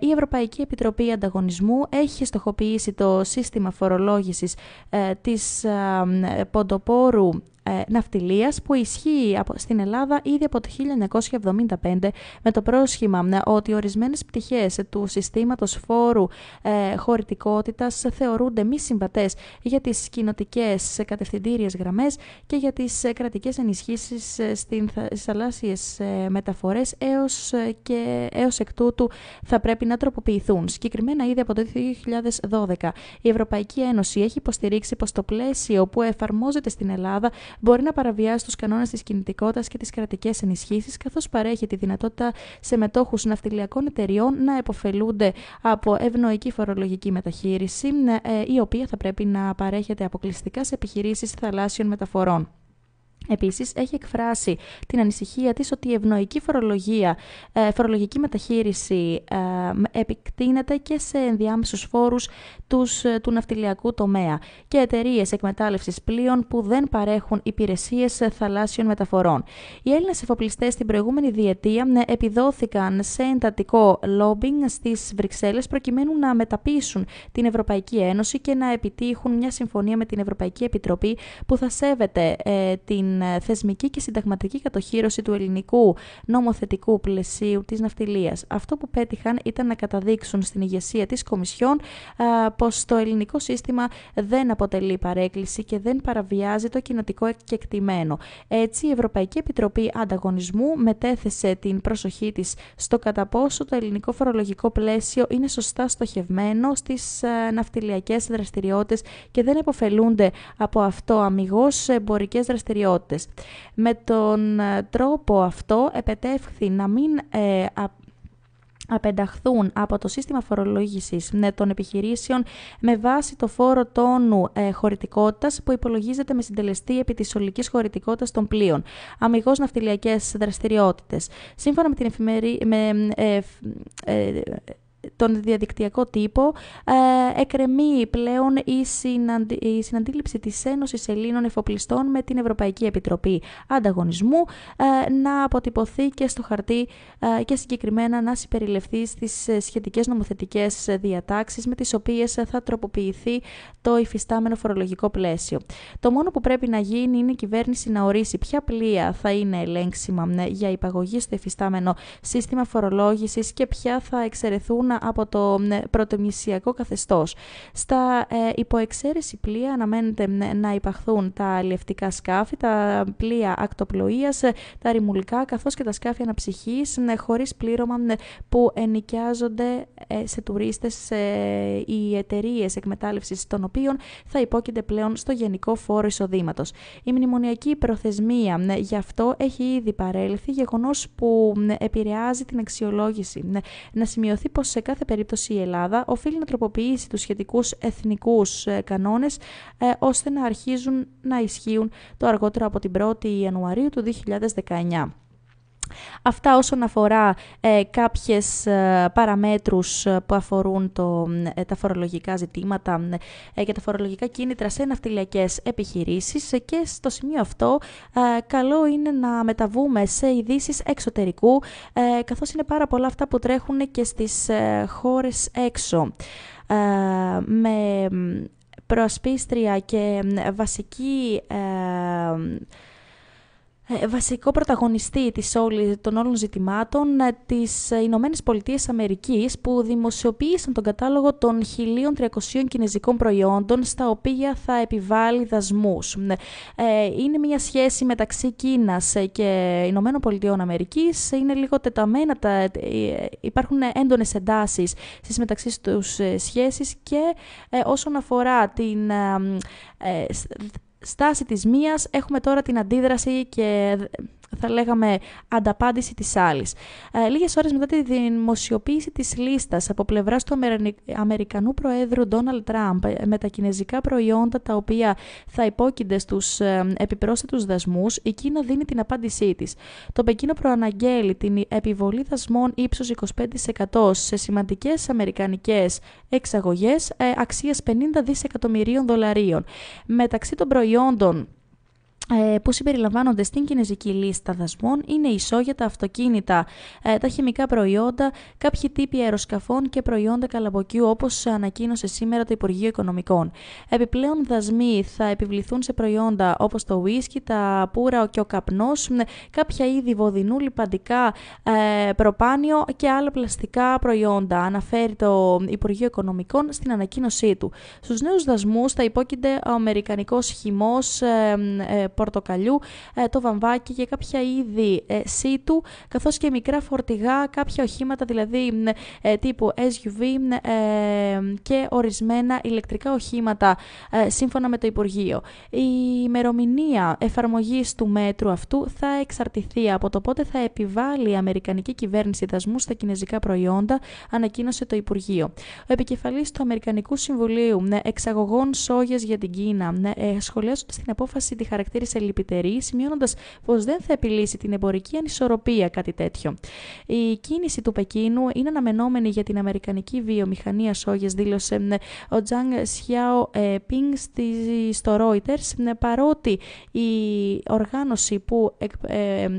Η Ευρωπαϊκής Επιτροπής Ανταγωνισμού έχει στοχοποιήσει το σύστημα φορολόγησης ε, της ε, ε, ποντοπόρου ε, ναυτιλίας που ισχύει από, στην Ελλάδα ήδη από το 1975 με το πρόσχημα ε, ότι ορισμένες πτυχές του συστήματος φόρου ε, χωρητικότητας θεωρούνται μη συμβατές για τις κοινοτικές κατευθυντήριες γραμμές και για τις κρατικές ενισχύσεις ε, στις θαλάσσιες ε, μεταφορές έως, και, έως εκ τούτου θα πρέπει να τροποποιηθούν. Συγκεκριμένα ήδη από το 2012 η Ευρωπαϊκή Ένωση έχει υποστηρίξει πως το πλαίσιο που εφαρμόζεται στην Ελλάδα μπορεί να παραβιάσει τους κανόνες της κινητικότητας και τις κρατικές ενισχύσεις, καθώς παρέχει τη δυνατότητα σε μετόχους ναυτιλιακών εταιριών να επωφελούνται από ευνοϊκή φορολογική μεταχείριση, ε, η οποία θα πρέπει να παρέχεται αποκλειστικά σε επιχειρήσεις θαλάσσιων μεταφορών. Επίσης, έχει εκφράσει την ανησυχία της ότι η ευνοϊκή φορολογία, ε, φορολογική μεταχείριση ε, επικτείνεται και σε ενδιάμεσους φόρους τους, ε, του ναυτιλιακού τομέα και εταιρείες εκμετάλλευσης πλοίων που δεν παρέχουν υπηρεσίες θαλάσσιων μεταφορών. Οι Έλληνες εφοπλιστές την προηγούμενη διετία επιδόθηκαν σε εντατικό λόμπινγκ στις Βρυξέλλες προκειμένου να μεταπίσουν την Ευρωπαϊκή Ένωση και να επιτύχουν μια συμφωνία με την Ευρωπαϊκή Επιτροπή που θα σέβεται την την ε, θεσμική και συνταγματική κατοχήρωση του ελληνικού νομοθετικού πλαισίου της ναυτιλίας. Αυτό που πέτυχαν ήταν να καταδείξουν στην ηγεσία της Κομισιόν πως το ελληνικό σύστημα δεν αποτελεί παρέκκληση και δεν παραβιάζει το κοινοτικό κεκτημένο. Έτσι, η Ευρωπαϊκή Επιτροπή Ανταγωνισμού μετέθεσε την προσοχή της στο κατά πόσο το ελληνικό φορολογικό πλαίσιο είναι σωστά στοχευμένο στις ε, ναυτιλιακές δραστηριότητες και δεν επωφελούνται από αυτό αμυγός εμπορικές δραστηριότητες. Με τον ε, τρόπο αυτό επετεύχθη να μην ε, απενταχθούν από το σύστημα φορολόγησης ναι, των επιχειρήσεων με βάση το φόρο τόνου ε, χωρητικότητας που υπολογίζεται με συντελεστή επί της ολικής χωρητικότητας των πλοίων, αμυγός ναυτιλιακές δραστηριότητες. Σύμφωνα με την εφημερή... Με, ε, τον διαδικτυακό τύπο ε, εκρεμεί πλέον η, η συναντήληψη της Ένωσης Ελλήνων Εφοπλιστών με την Ευρωπαϊκή Επιτροπή Ανταγωνισμού ε, να αποτυπωθεί και στο χαρτί ε, και συγκεκριμένα να συμπεριληφθεί στις ε, σχετικές νομοθετικές διατάξεις με τις οποίες θα τροποποιηθεί το υφιστάμενο φορολογικό πλαίσιο. Το μόνο που πρέπει να γίνει είναι η κυβέρνηση να ορίσει ποια πλοία θα είναι ελέγξιμα για υπαγωγή στο υφιστάμενο σύστημα φορολόγησης και ποια θα εξαιρεθούν από το πρωτομνησιακό καθεστώς. Στα ε, υποεξαίρεση πλοία αναμένεται να υπαχθούν τα λευτικά σκάφη, τα πλοία ακτοπλοείας, ε, τα ρημουλικά καθώς και τα σκάφη αναψυχής χωρίς πλήρωμα που ενοικιάζονται ε, σε τουρίστες οι εταιρείες εκμετάλλευσης των οποίων θα υπόκειται πλέον στο γενικό φόρο εισοδήματος. Η μνημονιακή προθεσμία γι' αυτό έχει ήδη παρέλθει, γεγονός που επηρεάζει την αξιολόγηση. Να σημειωθεί πως κάθε περίπτωση η Ελλάδα οφείλει να τροποποιήσει τους σχετικούς εθνικούς ε, κανόνες ε, ώστε να αρχίζουν να ισχύουν το αργότερο από την 1η Ιανουαρίου του 2019. Αυτά όσον αφορά ε, κάποιες ε, παραμέτρους ε, που αφορούν το, ε, τα φορολογικά ζητήματα και τα φορολογικά κίνητρα σε ναυτιλιακές επιχειρήσεις και στο σημείο αυτό καλό είναι να μεταβούμε σε ειδήσεις εξωτερικού καθώς είναι πάρα πολλά αυτά που τρέχουν και στις χώρες έξω. Με προασπίστρια και βασική ε, βασικό πρωταγωνιστή της όλη, των όλων ζητημάτων ε, της ε, Ηνωμένε Πολιτείε Αμερικής που δημοσιοποίησαν τον κατάλογο των 1.300 κινέζικων προϊόντων στα οποία θα επιβάλλει δασμούς. Ναι. Είναι μια σχέση μεταξύ Κίνας και Ηνωμένων Πολιτείων Αμερικής. Είναι λίγο τεταμένα, τα, υπάρχουν έντονες εντάσεις στις μεταξύ τους σχέσεις και όσον αφορά την στάση της μίας έχουμε τώρα την αντίδραση και θα λέγαμε ανταπάντηση της άλλης. Ε, λίγες ώρες μετά τη δημοσιοποίηση της λίστας από πλευράς του Αμερικανού Προέδρου Ντόναλτ Τραμπ ε, με τα κινέζικα προϊόντα τα οποία θα υπόκεινται στους ε, επιπρόσθετους δασμούς, η Κίνα δίνει την απάντησή της. Το Πεκίνο προαναγγέλει την επιβολή δασμών ύψους 25% σε σημαντικές αμερικανικές εξαγωγές αξίας 50 δισεκατομμυρίων δολαρίων. Μεταξύ των προϊόντων ε, που συμπεριλαμβάνονται στην κινέζικη λίστα δασμών είναι η σόγια, τα αυτοκίνητα, ε, τα χημικά προϊόντα, κάποιοι τύποι αεροσκαφών και προϊόντα καλαμποκιού όπως ανακοίνωσε σήμερα το Υπουργείο Οικονομικών. Επιπλέον δασμοί θα επιβληθούν σε προϊόντα όπως το ουίσκι, τα πουρα και ο καπνός, κάποια είδη βοδινού, λιπαντικά, ε, προπάνιο και άλλα πλαστικά προϊόντα, αναφέρει το Υπουργείο Οικονομικών στην ανακοίνωσή του. Στους νέους δασμούς θα υπόκεινται ο Αμερικανικός χυμός πορτοκαλιού, ε, το βαμβάκι και κάποια είδη ε, σίτου, καθώς και μικρά φορτηγά, κάποια οχήματα δηλαδή ε, τύπου SUV και ορισμένα ηλεκτρικά οχήματα σύμφωνα με το Υπουργείο. Η ημερομηνία εφαρμογής του μέτρου αυτού θα εξαρτηθεί από το πότε θα επιβάλλει η Αμερικανική κυβέρνηση δασμούς στα κινέζικα προϊόντα, ανακοίνωσε το Υπουργείο. Ο επικεφαλής του Αμερικανικού Συμβουλίου Εξαγωγών Σόγιας για την Κίνα σχολιάζοντας στην απόφαση τη χαρακτήρα σε λυπητερή, σημειώνοντας πως δεν θα επιλύσει την εμπορική ανισορροπία κάτι τέτοιο. Η κίνηση του Πεκίνου είναι αναμενόμενη για την Αμερικανική βιομηχανία Σόγες δήλωσε ε, ο Τζανγκ Σιάο ε, Πινγκ στο Reuters, ε, παρότι η οργάνωση που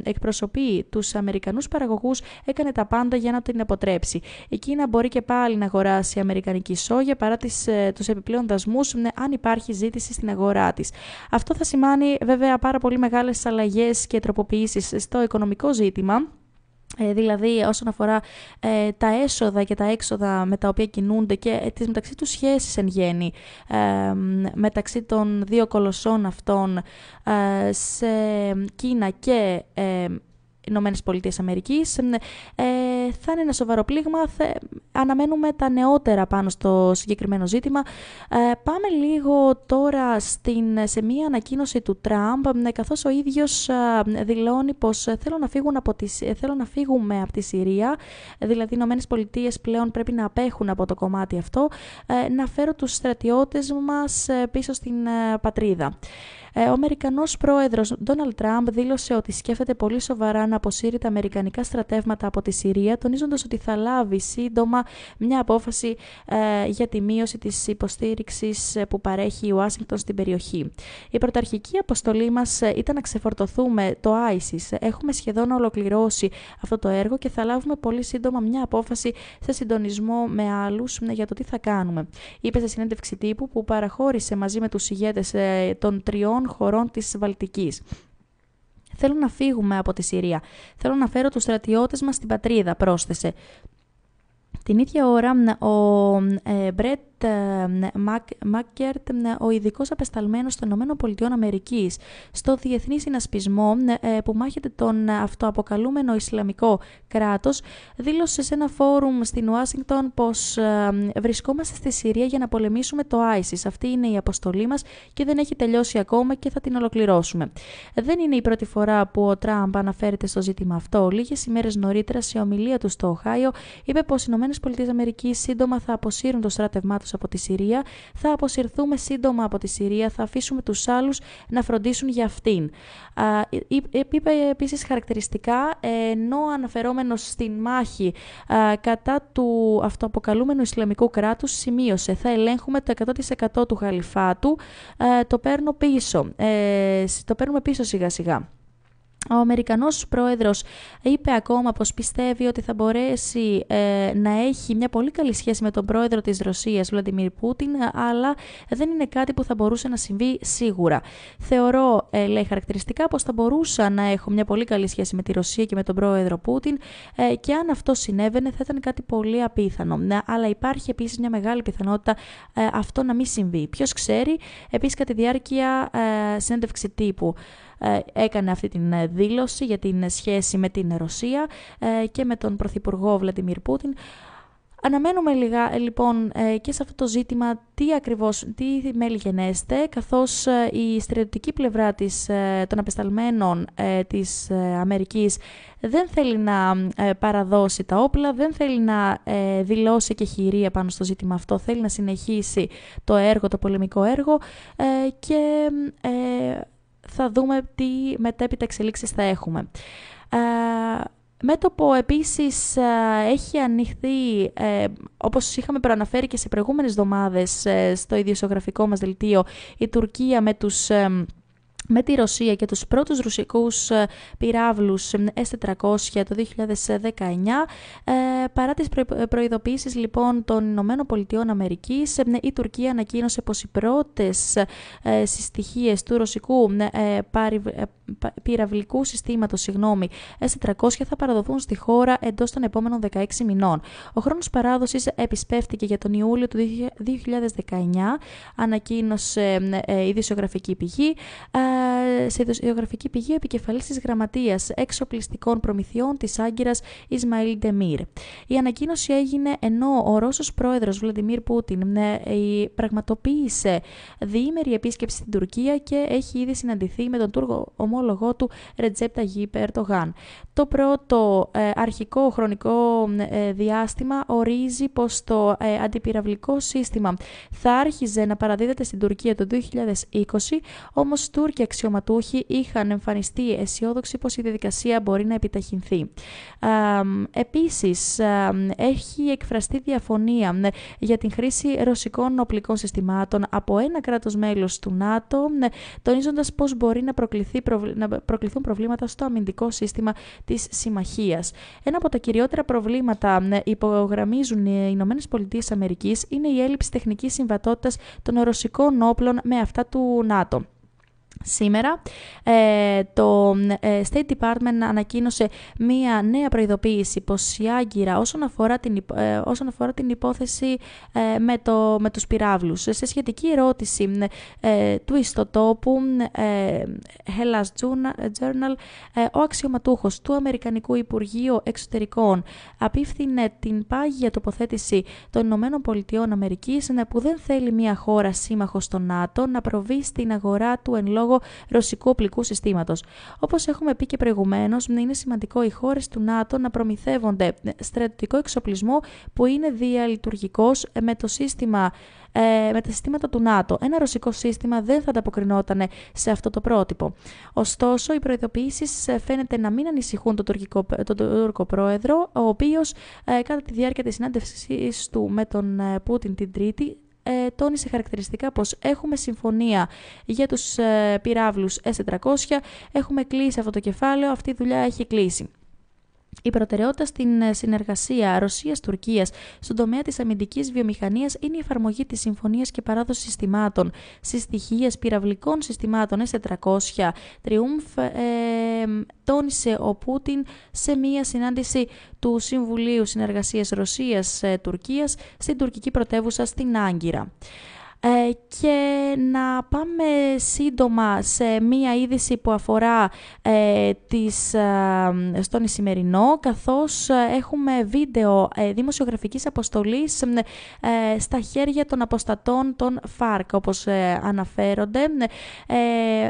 εκπροσωπεί τους Αμερικανούς παραγωγούς έκανε τα πάντα για να την αποτρέψει. Η Κίνα μπορεί και πάλι να αγοράσει αμερικανική σόγια παρά τις, τους επιπλέον δασμούς αν υπάρχει ζήτηση στην αγορά της. Αυτό θα σημάνει βέβαια πάρα πολύ μεγάλες αλλαγές και τροποποιήσεις στο οικονομικό ζήτημα ε, δηλαδή όσον αφορά ε, τα έσοδα και τα έξοδα με τα οποία κινούνται και ε, τις μεταξύ τους σχέσεις εν γέννη μεταξύ των δύο κολοσσών αυτών σε Κίνα και Ηνωμένες Πολιτείες Αμερικής. Ε, θα είναι ένα σοβαρό πλήγμα. αναμένουμε τα νεότερα πάνω στο συγκεκριμένο ζήτημα. Ε, πάμε λίγο τώρα στην, σε μία ανακοίνωση του Τραμπ, καθώς ο ίδιος δηλώνει πως θέλω να, θέλω να φύγουμε από τη Συρία, δηλαδή οι Ηνωμένες Πολιτείες πλέον πρέπει να απέχουν από το κομμάτι αυτό, ε, να φέρω τους στρατιώτες μας ε, πίσω στην πατρίδα. Ε, ο Αμερικανός πρόεδρος Ντόναλτ Τραμπ δήλωσε ότι σκέφτεται πολύ σοβαρά να αποσύρει τα αμερικανικά στρατεύματα από τη Συρία, τονίζοντας ότι θα λάβει σύντομα μια απόφαση ε, για τη μείωση της υποστήριξης ε, που παρέχει η Ουάσιγκτον στην περιοχή. Η πρωταρχική αποστολή μας ήταν να ξεφορτωθούμε το ISIS. Έχουμε σχεδόν ολοκληρώσει αυτό το έργο και θα λάβουμε πολύ σύντομα μια απόφαση σε συντονισμό με άλλους για το τι θα κάνουμε. Είπε σε συνέντευξη τύπου που παραχώρησε μαζί με τους ηγέτες των τριών χωρών της Βαλτικής. Θέλω να φύγουμε από τη Συρία. Θέλω να φέρω τους στρατιώτες μας στην πατρίδα, πρόσθεσε. Την ίδια ώρα ο ε, Μπρέτ Μάκκερτ, ε, ο ειδικός απεσταλμένος των ΗΠΑ στο Διεθνή Συνασπισμό ε, που μάχεται τον αυτοαποκαλούμενο Ισλαμικό κράτος, δήλωσε σε ένα φόρουμ στην Ουάσιγκτον πως ε, βρισκόμαστε στη Συρία για να πολεμήσουμε το ISIS. Αυτή είναι η αποστολή μας και δεν έχει τελειώσει ακόμα και θα την ολοκληρώσουμε. Δεν είναι η πρώτη φορά που ο Τραμπ αναφέρεται στο ζήτημα αυτό. Λίγες ημέρες νωρίτερα, σε ομιλία του στο Οχάιο, είπε πως οι ΗΠΑ σύντομα θα αποσύρουν το στράτευμά τους από τη Συρία, θα αποσυρθούμε σύντομα από τη Συρία, θα αφήσουμε τους άλλους να φροντίσουν για αυτήν. Ε, ε, είπε επίσης χαρακτηριστικά, ε, ενώ αναφερόμενος στην μάχη κατά του αυτοαποκαλούμενου Ισλαμικού κράτους, σημείωσε «θα ελέγχουμε το 100% του χαλιφάτου, το παίρνω πίσω, το παίρνουμε πίσω σιγά σιγά». Ο Αμερικανός πρόεδρος είπε ακόμα πως πιστεύει ότι θα μπορέσει ε, να έχει μια πολύ καλή σχέση με τον πρόεδρο της Ρωσίας, Βλαντιμίρ Πούτιν, αλλά δεν είναι κάτι που θα μπορούσε να συμβεί σίγουρα. Θεωρώ, ε, λέει χαρακτηριστικά, πως θα μπορούσα να έχω μια πολύ καλή σχέση με τη Ρωσία και με τον πρόεδρο Πούτιν ε, και αν αυτό συνέβαινε θα ήταν κάτι πολύ απίθανο. Ναι, αλλά υπάρχει επίσης μια μεγάλη πιθανότητα ε, αυτό να μην συμβεί. Ποιος ξέρει, επίσης κατά τη διάρκεια συνέντευξη τύπου ε, έκανε αυτή την ε, δήλωση για την ε, σχέση με την Ρωσία και με τον Πρωθυπουργό Βλαντιμίρ Πούτιν. Αναμένουμε λίγα λοιπόν και σε αυτό το ζήτημα τι ακριβώς, τι μέλη καθώς η στρατιωτική πλευρά της, των απεσταλμένων της Αμερικής δεν θέλει να παραδώσει τα όπλα, δεν θέλει να δηλώσει και χειρία πάνω στο ζήτημα αυτό, θέλει να συνεχίσει το έργο, το πολεμικό έργο και θα δούμε τι μετέπειτα εξελίξεις θα έχουμε. Ε, μέτωπο επίσης ε, έχει ανοιχθεί, ε, όπως είχαμε προαναφέρει και σε προηγούμενες εβδομάδες ε, στο ιδιοσιογραφικό μας δελτίο, η Τουρκία με τους... Ε, με τη Ρωσία και τους πρωτους ρουσικους ρωσικούς ε, πυράβλους ε, S-400 το 2019 ε, παρά τις προειδοποίησεις λοιπόν των Ηνωμένων Πολιτειών Αμερικής η Τουρκία ανακοίνωσε πως οι πρώτες συστοιχίες του ρωσικού πυραυλικού συγγνώμη, S-400 θα παραδοθούν στη χώρα εντός των επόμενων 16 μηνών. Ο χρόνος παράδοσης επισπεύτηκε για τον Ιούλιο του 2019 ανακοίνωσε η ειδησιογραφική πηγή σε ιδιογραφική πηγή επικεφαλής της Γραμματείας, Εξοπλιστικών Προμηθειών της Άγκυρας Ισμαήλ Ντεμίρ. Η ανακοίνωση έγινε ενώ ο Ρώσος πρόεδρος Βλαντιμίρ Πούτιν ναι, ε, πραγματοποίησε διήμερη επίσκεψη στην Τουρκία και έχει ήδη συναντηθεί με τον Τούρκο ομόλογό του Ρετζέπτα Γίπ Ερτογάν. Το πρώτο ε, αρχικό χρονικό ε, διάστημα ορίζει πως το ε, αντιπυραυλικό σύστημα θα άρχιζε να παραδίδεται στην Τουρκία το 2020, όμω Τούρκια και αξιωματούχοι είχαν εμφανιστεί αισιόδοξοι πως η διαδικασία μπορεί να επιταχυνθεί. Επίσης, έχει εκφραστεί διαφωνία για την χρήση ρωσικών οπλικών συστημάτων από ένα κράτος μέλος του ΝΑΤΟ, τονίζοντας πως μπορεί να, να προκληθούν προβλήματα στο αμυντικό σύστημα της συμμαχίας. Ένα από τα κυριότερα προβλήματα υπογραμμίζουν οι Ηνωμένες Πολιτείες Αμερικής είναι η έλλειψη τεχνικής συμβατότητας των ρωσικών όπλων με αυτά του ΝΑΤΟ. Σήμερα ε, το ε, State Department ανακοίνωσε μία νέα προειδοποίηση πως η Άγκυρα όσον αφορά την, ε, όσον αφορά την υπόθεση με, το, με τους πυράβλους. Σε σχετική ερώτηση του ιστοτόπου Hellas Journal, ο αξιωματούχος του Αμερικανικού Υπουργείου Εξωτερικών απίφθινε την πάγια τοποθέτηση των Ηνωμένων Πολιτειών Αμερικής ναι, που δεν θέλει μία χώρα σύμμαχος στο ΝΑΤΟ να προβεί στην αγορά του εν λόγω λόγω ρωσικού οπλικού συστήματος. Όπως έχουμε πει και προηγουμένως, είναι σημαντικό οι χώρες του ΝΑΤΟ να προμηθεύονται ε, στρατιωτικό εξοπλισμό που είναι διαλειτουργικός ε, με το σύστημα ε, με τα συστήματα του ΝΑΤΟ. Ένα ρωσικό σύστημα δεν θα ανταποκρινόταν σε αυτό το πρότυπο. Ωστόσο, οι προειδοποιήσεις φαίνεται να μην ανησυχούν τον, τουρκικό, Τούρκο πρόεδρο, ο οποίος κατά τη διάρκεια της συνάντησή του με τον Πούτιν την Τρίτη ε, τόνισε χαρακτηριστικά πως έχουμε συμφωνία για τους ε, πυράβλους S400, έχουμε κλείσει αυτό το κεφάλαιο, αυτή η δουλειά έχει κλείσει. Η προτεραιότητα στην ε, συνεργασία Ρωσία-Τουρκία στον τομέα της αμυντικής βιομηχανίας είναι η εφαρμογή της Συμφωνίας και Παράδοση Συστημάτων, συστοιχίε πυραυλικών συστημάτων S-400. Τριούμφ ε, τόνισε ο Πούτιν σε μία συνάντηση του Συμβουλίου Συνεργασίας Ρωσίας-Τουρκίας στην τουρκική πρωτεύουσα στην Άγκυρα. Ε, και να πάμε σύντομα σε μία είδηση που αφορά ε, ε, στον Ισημερινό καθώς έχουμε βίντεο ε, δημοσιογραφικής αποστολής στα χέρια των αποστατών των ΦΑΡΚ όπως αναφέρονται.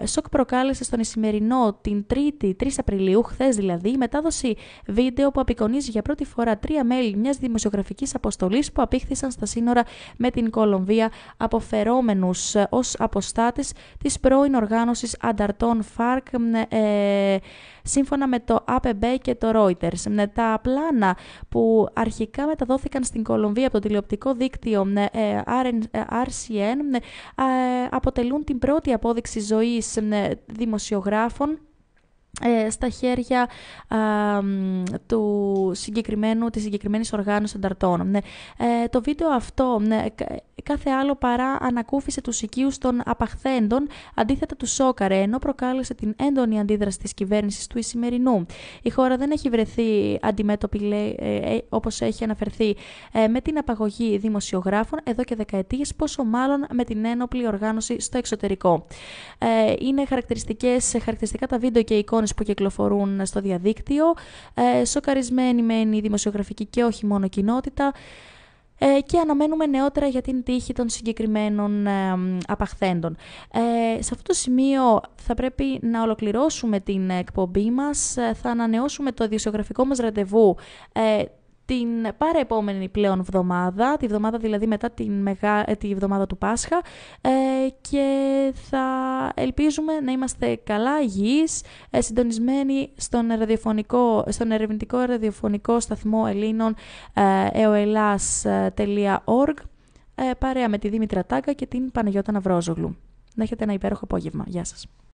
σοκ προκάλεσε στον Ισημερινό την 3η 3 Απριλίου, χθες δηλαδή, η μετάδοση βίντεο που απεικονίζει για πρώτη φορά τρία μέλη μιας δημοσιογραφικής αποστολής που απήχθησαν στα σύνορα με την Κολομβία από αναφερόμενους ε, ως αποστάτες της πρώην οργάνωσης ανταρτών ΦΑΡΚ ε, σύμφωνα με το APB και το Reuters. Τα πλάνα που αρχικά μεταδόθηκαν στην Κολομβία από το τηλεοπτικό δίκτυο RCN ε, αποτελούν την πρώτη απόδειξη ζωής δημοσιογράφων στα χέρια α, του συγκεκριμένου, της συγκεκριμένης οργάνωσης ανταρτών. το βίντεο αυτό κάθε άλλο παρά ανακούφισε τους οικείους των απαχθέντων, αντίθετα του σόκαρε, ενώ προκάλεσε την έντονη αντίδραση της κυβέρνησης του Ισημερινού. Η χώρα δεν έχει βρεθεί αντιμέτωπη, ε, ε, όπως έχει αναφερθεί, ε, με την απαγωγή δημοσιογράφων εδώ και δεκαετίες, πόσο μάλλον με την ένοπλη οργάνωση στο εξωτερικό. Ε, είναι χαρακτηριστικές, χαρακτηριστικά τα βίντεο και οι εικόνες που κυκλοφορούν στο διαδίκτυο. Ε, σοκαρισμένη μένει η δημοσιογραφική και όχι μόνο κοινότητα ε, και αναμένουμε νεότερα για την τύχη των συγκεκριμένων απαχθέντων. Ε, σε αυτό το σημείο θα πρέπει να ολοκληρώσουμε την εκπομπή μας, ε, θα ανανεώσουμε το διοσιογραφικό μας ραντεβού ε, την παρεπόμενη πλέον βδομάδα, τη βδομάδα δηλαδή μετά τη, μεγά... Ε, τη βδομάδα του Πάσχα ε, και θα ελπίζουμε να είμαστε καλά υγιείς, ε, συντονισμένοι στον, ραδιοφωνικό, στον ερευνητικό ραδιοφωνικό σταθμό Ελλήνων eoelas.org ε, ε, παρέα με τη Δήμητρα Τάγκα και την Παναγιώτα Ναυρόζογλου. Να έχετε ένα υπέροχο απόγευμα. Γεια σας.